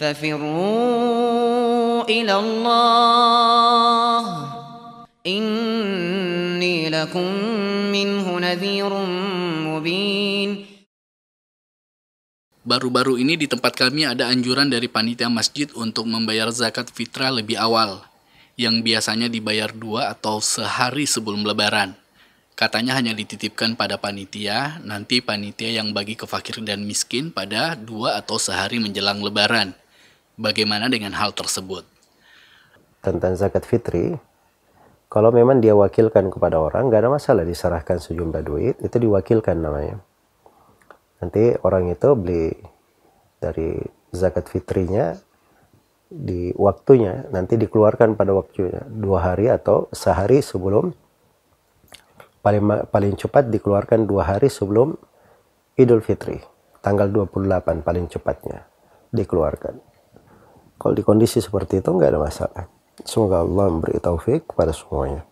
ففروا إلى الله إني لكم منه نذير مبين Baru-baru ini di tempat kami ada anjuran dari panitia masjid untuk membayar zakat fitrah lebih awal, yang biasanya dibayar dua atau sehari sebelum lebaran. Katanya hanya dititipkan pada panitia, nanti panitia yang bagi ke fakir dan miskin pada dua atau sehari menjelang lebaran. Bagaimana dengan hal tersebut? Tentang zakat fitri, kalau memang dia wakilkan kepada orang, nggak ada masalah diserahkan sejumlah duit, itu diwakilkan namanya. Nanti orang itu beli dari zakat fitrinya di waktunya, nanti dikeluarkan pada waktunya dua hari atau sehari sebelum paling paling cepat dikeluarkan dua hari sebelum Idul Fitri, tanggal 28 paling cepatnya dikeluarkan. Kalau di kondisi seperti itu nggak ada masalah. Semoga Allah memberi taufik kepada semuanya.